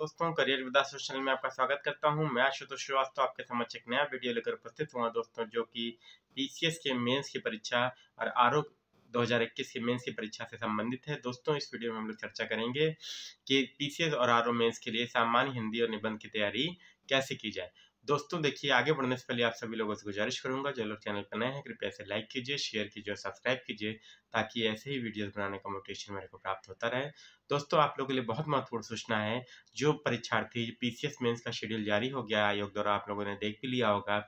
दोस्तों करियर विदा सोशल में आपका स्वागत करता हूं मैं आशुतोष श्रीवास्तव आपके समक्ष एक नया वीडियो लेकर उपस्थित हुआ दोस्तों जो कि पीसीएस के मेंस की परीक्षा और आरोप 2021 के मेंस की परीक्षा से संबंधित है दोस्तों इस वीडियो में हम लोग चर्चा करेंगे कि पीसीएस और आरओ मेंस के लिए सामान्य हिंदी और निबंध की तैयारी कैसे की जाए दोस्तों देखिए आगे बढ़ने से पहले आप सभी लोगों से गुजारिश करूंगा जो लोग चैनल पर नए हैं कृपया से लाइक कीजिए शेयर कीजिए और सब्सक्राइब कीजिए ताकि ऐसे ही वीडियोस बनाने का मोटिवेशन मेरे को प्राप्त होता रहे दोस्तों आप लोगों के लिए बहुत महत्वपूर्ण सूचना है जो परीक्षार्थी पीसीएस मेंस का शेड्यूल जारी हो गया आयोग द्वारा आप लोगों ने देख भी लिया होगा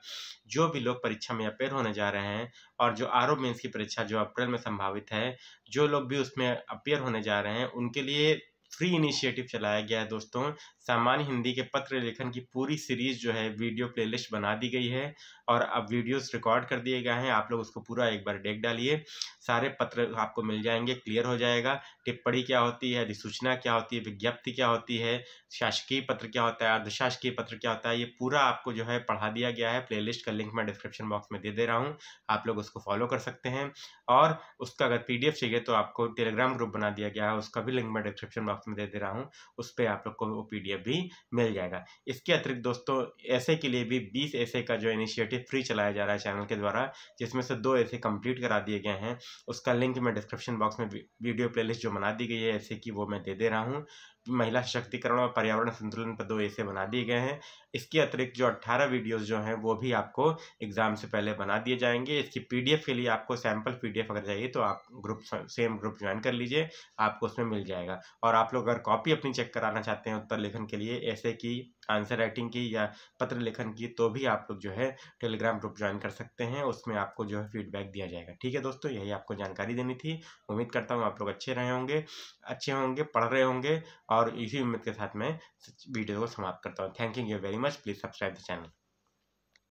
जो भी लोग परीक्षा में अपेयर होने जा रहे हैं और जो आर मेंस की परीक्षा जो अप्रैल में संभावित है जो लोग भी उसमें अपेयर होने जा रहे हैं उनके लिए फ्री इनिशिएटिव चलाया गया है दोस्तों सामान्य हिंदी के पत्र लेखन की पूरी सीरीज जो है वीडियो प्लेलिस्ट बना दी गई है और अब वीडियोस रिकॉर्ड कर दिए गए हैं आप लोग उसको पूरा एक बार देख डालिए सारे पत्र आपको मिल जाएंगे क्लियर हो जाएगा टिप्पणी क्या होती है अधिसूचना क्या होती है विज्ञप्ति क्या होती है शासकीय पत्र क्या होता है अर्धशासकीय पत्र क्या होता है ये पूरा आपको जो है पढ़ा दिया गया है प्ले का लिंक मैं डिस्क्रिप्शन बॉक्स में दे दे रहा हूँ आप लोग उसको फॉलो कर सकते हैं और उसका अगर पी चाहिए तो आपको टेलीग्राम ग्रुप बना दिया गया है उसका भी लिंक मैं डिस्क्रिप्शन बॉक्स बॉक्स में दे दे रहा हूँ उस पर आप लोग को वो पी भी मिल जाएगा इसके अतिरिक्त दोस्तों ऐसे के लिए भी बीस ऐसे का जो इनिशिएटिव फ्री चलाया जा रहा है चैनल के द्वारा जिसमें से दो ऐसे कंप्लीट करा दिए गए हैं उसका लिंक मैं डिस्क्रिप्शन बॉक्स में वीडियो प्लेलिस्ट जो बना दी गई है ऐसे की वो मैं दे दे रहा हूँ महिला सशक्तिकरण और पर्यावरण संतुलन पर दो ऐसे बना दिए गए हैं इसके अतिरिक्त जो 18 वीडियोस जो हैं वो भी आपको एग्ज़ाम से पहले बना दिए जाएंगे इसकी पीडीएफ के लिए आपको सैम्पल पीडीएफ अगर चाहिए तो आप ग्रुप सेम ग्रुप ज्वाइन कर लीजिए आपको उसमें मिल जाएगा और आप लोग अगर कॉपी अपनी चेक कराना चाहते हैं उत्तर लेखन के लिए ऐसे की आंसर राइटिंग की या पत्र लेखन की तो भी आप लोग जो है टेलीग्राम ग्रुप ज्वाइन कर सकते हैं उसमें आपको जो है फीडबैक दिया जाएगा ठीक है दोस्तों यही आपको जानकारी देनी थी उम्मीद करता हूँ आप लोग अच्छे रहे होंगे अच्छे होंगे पढ़ रहे होंगे और इसी उम्मीद के साथ मैं वीडियो को समाप्त करता हूँ thank you very much please subscribe the channel